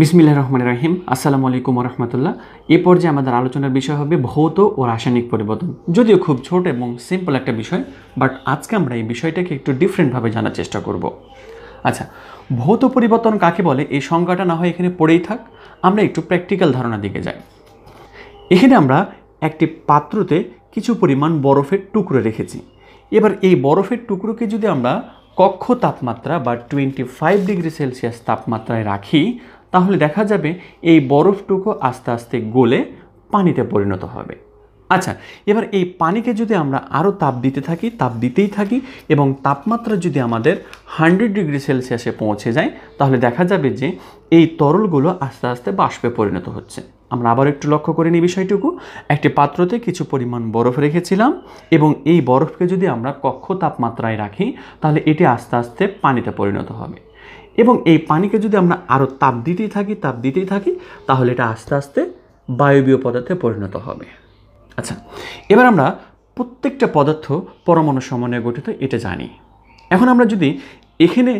বিসমিল্লা রহমান রাহিম আসসালামু আলাইকুম রহমতুল্লাহ এ পর্যায়ে আমাদের আলোচনার বিষয় হবে ভৌত ও রাসায়নিক পরিবর্তন যদিও খুব ছোট এবং সিম্পল একটা বিষয় বাট আজকে আমরা এই বিষয়টাকে একটু ডিফারেন্টভাবে জানার চেষ্টা করব আচ্ছা ভৌত পরিবর্তন কাকে বলে এই সংজ্ঞাটা না হয় এখানে পড়েই থাক আমরা একটু প্র্যাকটিক্যাল ধারণার দিকে যাই এখানে আমরা একটি পাত্রতে কিছু পরিমাণ বরফের টুকরো রেখেছি এবার এই বরফের টুকরোকে যদি আমরা কক্ষ তাপমাত্রা বা টোয়েন্টি ফাইভ ডিগ্রি সেলসিয়াস তাপমাত্রায় রাখি তাহলে দেখা যাবে এই বরফটুকু আস্তে আস্তে গলে পানিতে পরিণত হবে আচ্ছা এবার এই পানিকে যদি আমরা আরও তাপ দিতে থাকি তাপ দিতেই থাকি এবং তাপমাত্রা যদি আমাদের হান্ড্রেড ডিগ্রি সেলসিয়াসে পৌঁছে যায় তাহলে দেখা যাবে যে এই তরলগুলো আস্তে আস্তে বাষ্পে পরিণত হচ্ছে আমরা আবার একটু লক্ষ্য করে নিই বিষয়টুকু একটি পাত্রতে কিছু পরিমাণ বরফ রেখেছিলাম এবং এই বরফকে যদি আমরা কক্ষ তাপমাত্রায় রাখি তাহলে এটি আস্তে আস্তে পানিতে পরিণত হবে এবং এই পানিকে যদি আমরা আরও তাপ দিতেই থাকি তাপ দিতেই থাকি তাহলে এটা আস্তে আস্তে বায়বীয় পদার্থে পরিণত হবে আচ্ছা এবার আমরা প্রত্যেকটা পদার্থ পরমাণু সমন্বয়ে গঠিত এটা জানি এখন আমরা যদি এখানে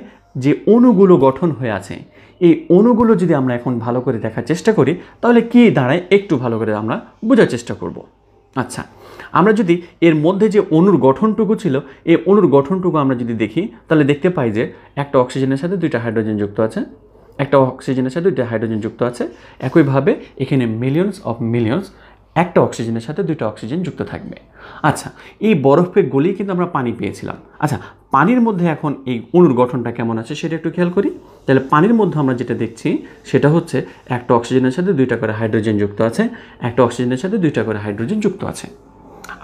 যে অণুগুলো গঠন হয়ে আছে এই অণুগুলো যদি আমরা এখন ভালো করে দেখার চেষ্টা করি তাহলে কী দাঁড়ায় একটু ভালো করে আমরা বোঝার চেষ্টা করব আচ্ছা আমরা যদি এর মধ্যে যে অণুর গঠনটুকু ছিল এই অণুর গঠনটুকু আমরা যদি দেখি তাহলে দেখতে পাই যে একটা অক্সিজেনের সাথে দুইটা হাইড্রোজেন যুক্ত আছে একটা অক্সিজেনের সাথে দুইটা হাইড্রোজেন যুক্ত আছে একইভাবে এখানে মিলিয়নস অফ মিলিয়নস একটা অক্সিজেনের সাথে দুটো অক্সিজেন যুক্ত থাকবে আচ্ছা এই বরফে গলেই কিন্তু আমরা পানি পেয়েছিলাম আচ্ছা পানির মধ্যে এখন এই অণুর গঠনটা কেমন আছে সেটা একটু খেয়াল করি তাহলে পানির মধ্যে আমরা যেটা দেখছি সেটা হচ্ছে একটা অক্সিজেনের সাথে দুইটা করে হাইড্রোজেন যুক্ত আছে একটা অক্সিজেনের সাথে দুইটা করে হাইড্রোজেন যুক্ত আছে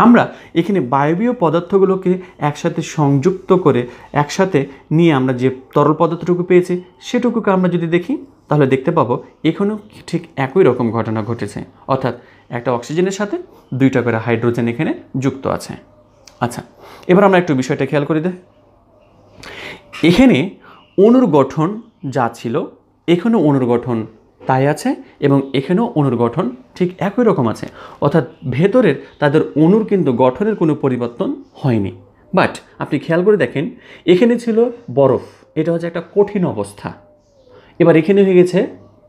আমরা এখানে বায়বীয় পদার্থগুলোকে একসাথে সংযুক্ত করে একসাথে নিয়ে আমরা যে তরল পদার্থটুকু পেয়েছি সেটুকুকে আমরা যদি দেখি তাহলে দেখতে পাবো এখানেও ঠিক একই রকম ঘটনা ঘটেছে অর্থাৎ একটা অক্সিজেনের সাথে দুইটা করে হাইড্রোজেন এখানে যুক্ত আছে আচ্ছা এবার আমরা একটু বিষয়টা খেয়াল করে দে এখানে অনুর্গঠন গঠন যা ছিল এখানেও অনুর্গঠন গঠন তাই আছে এবং এখানেও অনুর্গঠন গঠন ঠিক একই রকম আছে অর্থাৎ ভেতরের তাদের অনুর কিন্তু গঠনের কোনো পরিবর্তন হয়নি বাট আপনি খেয়াল করে দেখেন এখানে ছিল বরফ এটা হচ্ছে একটা কঠিন অবস্থা এবার এখানে হয়ে গেছে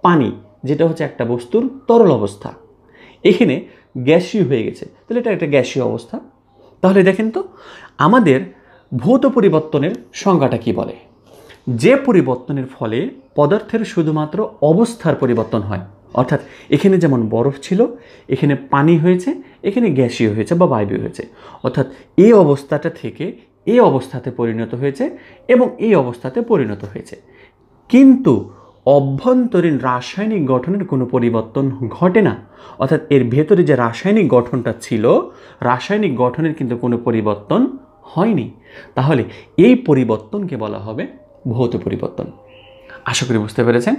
পানি যেটা হচ্ছে একটা বস্তুর তরল অবস্থা এখানে গ্যাসীয় হয়ে গেছে তাহলে এটা একটা গ্যাসীয় অবস্থা তাহলে দেখেন তো আমাদের ভৌত পরিবর্তনের সংজ্ঞাটা কি বলে যে পরিবর্তনের ফলে পদার্থের শুধুমাত্র অবস্থার পরিবর্তন হয় অর্থাৎ এখানে যেমন বরফ ছিল এখানে পানি হয়েছে এখানে গ্যাসীয় হয়েছে বা বায়বীয় হয়েছে অর্থাৎ এই অবস্থাটা থেকে এই অবস্থাতে পরিণত হয়েছে এবং এই অবস্থাতে পরিণত হয়েছে কিন্তু অভ্যন্তরীণ রাসায়নিক গঠনের কোনো পরিবর্তন ঘটে না অর্থাৎ এর ভেতরে যে রাসায়নিক গঠনটা ছিল রাসায়নিক গঠনের কিন্তু কোনো পরিবর্তন হয়নি তাহলে এই পরিবর্তনকে বলা হবে ভৌত পরিবর্তন আশা করি বুঝতে পেরেছেন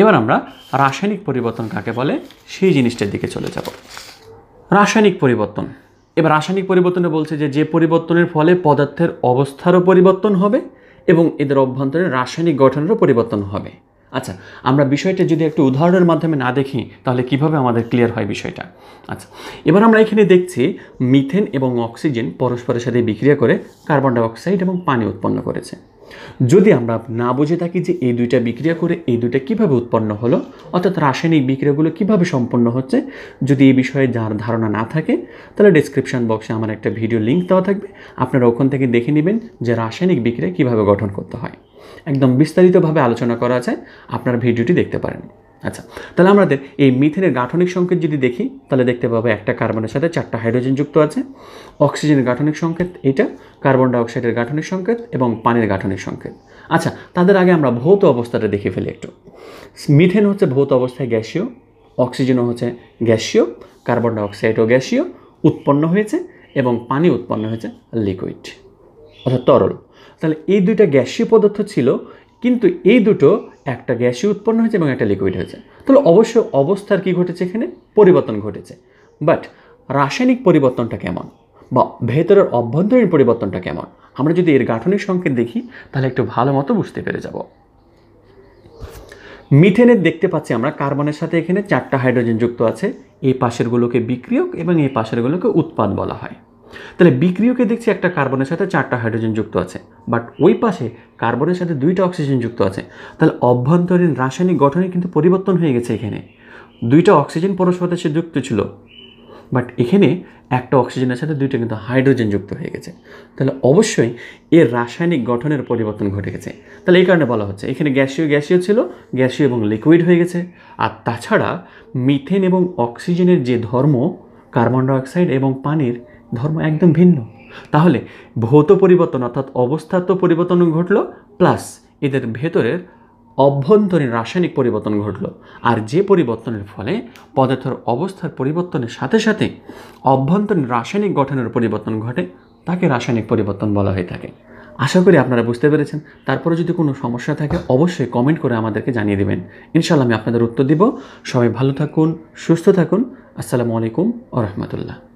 এবার আমরা রাসায়নিক পরিবর্তন কাকে বলে সেই জিনিসটার দিকে চলে যাব রাসায়নিক পরিবর্তন এবার রাসায়নিক পরিবর্তনে বলছে যে যে পরিবর্তনের ফলে পদার্থের অবস্থারও পরিবর্তন হবে এবং এদের অভ্যন্তরে রাসায়নিক গঠনেরও পরিবর্তন হবে আচ্ছা আমরা বিষয়টা যদি একটু উদাহরণের মাধ্যমে না দেখি তাহলে কিভাবে আমাদের ক্লিয়ার হয় বিষয়টা আচ্ছা এবার আমরা এখানে দেখছি মিথেন এবং অক্সিজেন পরস্পরের সাথে বিক্রিয়া করে কার্বন ডাইঅক্সাইড এবং পানি উৎপন্ন করেছে যদি আমরা না বুঝে থাকি যে এই দুইটা বিক্রিয়া করে এই দুইটা কিভাবে উৎপন্ন হলো অর্থাৎ রাসায়নিক বিক্রিয়াগুলো কিভাবে সম্পন্ন হচ্ছে যদি এই বিষয়ে যার ধারণা না থাকে তাহলে ডিসক্রিপশান বক্সে আমার একটা ভিডিও লিঙ্ক দেওয়া থাকবে আপনারা ওখান থেকে দেখে নেবেন যে রাসায়নিক বিক্রিয়া কিভাবে গঠন করতে হয় একদম বিস্তারিতভাবে আলোচনা করা আছে আপনার ভিডিওটি দেখতে পারেন আচ্ছা তাহলে আমাদের এই মিথেনের গাঠনিক সংকেত যদি দেখি তাহলে দেখতে পাবো একটা কার্বনের সাথে চারটা হাইড্রোজেন যুক্ত আছে অক্সিজেনের গাঠনিক সংকেত এটা কার্বন ডাইঅক্সাইডের গাঠনিক সংকেত এবং পানির গাঠনিক সংকেত আচ্ছা তাদের আগে আমরা ভৌত অবস্থাটা দেখে ফেলি একটু মিথেন হচ্ছে ভৌত অবস্থায় গ্যাসীয় অক্সিজেনও হচ্ছে গ্যাসীয় কার্বন ডাইঅক্সাইডও গ্যাসীয় উৎপন্ন হয়েছে এবং পানি উৎপন্ন হয়েছে লিকুইড অর্থাৎ তরল তাহলে এই দুইটা গ্যাসীয় পদার্থ ছিল কিন্তু এই দুটো একটা গ্যাসই উৎপন্ন হয়েছে এবং একটা লিকুইড হয়েছে তাহলে অবশ্য অবস্থার কি ঘটেছে এখানে পরিবর্তন ঘটেছে বাট রাসায়নিক পরিবর্তনটা কেমন বা ভেতরের অভ্যন্তরীণ পরিবর্তনটা কেমন আমরা যদি এর গাঠনিক সংকেত দেখি তাহলে একটু ভালো মতো বুঝতে পেরে যাব মিথেনের দেখতে পাচ্ছি আমরা কার্বনের সাথে এখানে চারটা হাইড্রোজেন যুক্ত আছে এই পাশেরগুলোকে বিক্রিয়ক এবং এই পাশেরগুলোকে উৎপাদ বলা হয় তাহলে বিক্রিয়কে দেখছি একটা কার্বনের সাথে চারটা হাইড্রোজেন যুক্ত আছে বাট ওই পাশে কার্বনের সাথে দুইটা অক্সিজেন যুক্ত আছে তাহলে অভ্যন্তরীণ রাসায়নিক গঠনে কিন্তু পরিবর্তন হয়ে গেছে এখানে দুইটা অক্সিজেন পরস্পরের সে যুক্ত ছিল বাট এখানে একটা অক্সিজেনের সাথে দুইটা কিন্তু হাইড্রোজেন যুক্ত হয়ে গেছে তাহলে অবশ্যই এর রাসায়নিক গঠনের পরিবর্তন ঘটে গেছে তাহলে এই কারণে বলা হচ্ছে এখানে গ্যাসীয় গ্যাসীয় ছিল গ্যাসীয় এবং লিকুইড হয়ে গেছে আর তাছাড়া মিথেন এবং অক্সিজেনের যে ধর্ম কার্বন ডাইঅক্সাইড এবং পানির ধর্ম একদম ভিন্ন তাহলে ভৌত পরিবর্তন অর্থাৎ অবস্থাত পরিবর্তন ঘটল প্লাস এদের ভেতরের অভ্যন্তরীণ রাসায়নিক পরিবর্তন ঘটল আর যে পরিবর্তনের ফলে পদার্থের অবস্থার পরিবর্তনের সাথে সাথে অভ্যন্তরীণ রাসায়নিক গঠনের পরিবর্তন ঘটে তাকে রাসায়নিক পরিবর্তন বলা হয়ে থাকে আশা করি আপনারা বুঝতে পেরেছেন তারপরে যদি কোনো সমস্যা থাকে অবশ্যই কমেন্ট করে আমাদেরকে জানিয়ে দেবেন ইনশাল্লাহ আমি আপনাদের উত্তর দিব সবাই ভালো থাকুন সুস্থ থাকুন আসসালামু আলাইকুম ও রহমতুল্লাহ